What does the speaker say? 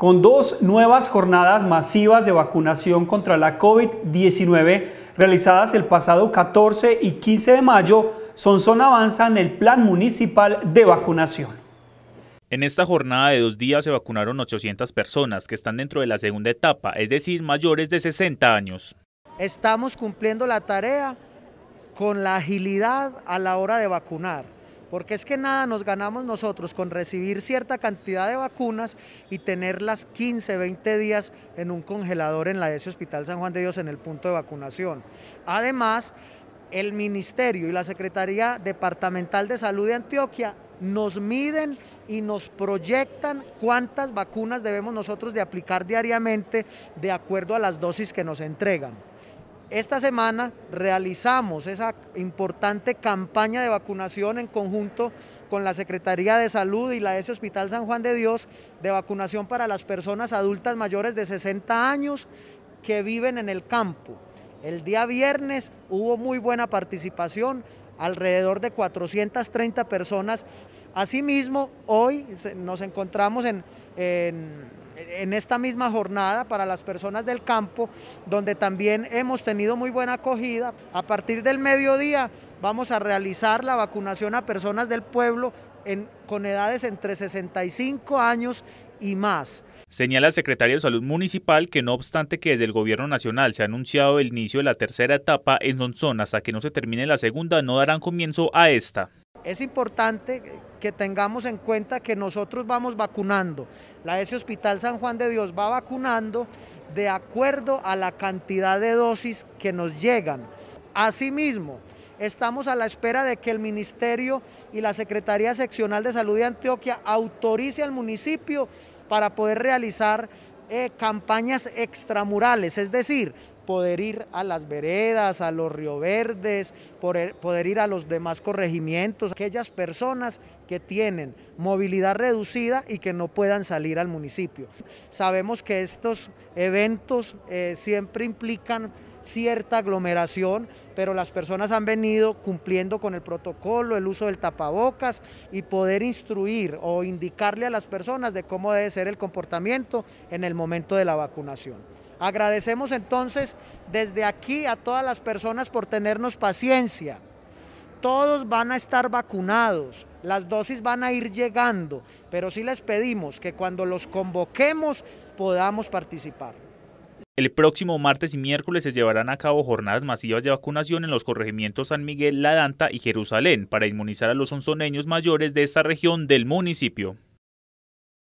con dos nuevas jornadas masivas de vacunación contra la COVID-19 realizadas el pasado 14 y 15 de mayo, Sonsón avanza en el plan municipal de vacunación. En esta jornada de dos días se vacunaron 800 personas que están dentro de la segunda etapa, es decir, mayores de 60 años. Estamos cumpliendo la tarea con la agilidad a la hora de vacunar porque es que nada nos ganamos nosotros con recibir cierta cantidad de vacunas y tenerlas 15, 20 días en un congelador en la de Hospital San Juan de Dios en el punto de vacunación. Además, el Ministerio y la Secretaría Departamental de Salud de Antioquia nos miden y nos proyectan cuántas vacunas debemos nosotros de aplicar diariamente de acuerdo a las dosis que nos entregan. Esta semana realizamos esa importante campaña de vacunación en conjunto con la Secretaría de Salud y la ese Hospital San Juan de Dios de vacunación para las personas adultas mayores de 60 años que viven en el campo. El día viernes hubo muy buena participación, alrededor de 430 personas Asimismo, hoy nos encontramos en, esta misma jornada para las personas del campo, donde también hemos tenido muy buena acogida. A partir del mediodía vamos a realizar la vacunación a personas del pueblo con edades entre 65 años y más. Señala el secretario de Salud Municipal que no obstante que desde el Gobierno Nacional se ha anunciado el inicio de la tercera etapa en Donzón, hasta que no se termine la segunda, no darán comienzo a esta. Es importante que tengamos en cuenta que nosotros vamos vacunando. La S Hospital San Juan de Dios va vacunando de acuerdo a la cantidad de dosis que nos llegan. Asimismo, estamos a la espera de que el Ministerio y la Secretaría Seccional de Salud de Antioquia autorice al municipio para poder realizar eh, campañas extramurales, es decir, poder ir a las veredas, a los rioverdes, poder, e, poder ir a los demás corregimientos, aquellas personas que tienen movilidad reducida y que no puedan salir al municipio. Sabemos que estos eventos eh, siempre implican cierta aglomeración, pero las personas han venido cumpliendo con el protocolo, el uso del tapabocas y poder instruir o indicarle a las personas de cómo debe ser el comportamiento en el momento de la vacunación. Agradecemos entonces desde aquí a todas las personas por tenernos paciencia. Todos van a estar vacunados, las dosis van a ir llegando, pero sí les pedimos que cuando los convoquemos podamos participar. El próximo martes y miércoles se llevarán a cabo jornadas masivas de vacunación en los corregimientos San Miguel, La Danta y Jerusalén para inmunizar a los onzoneños mayores de esta región del municipio.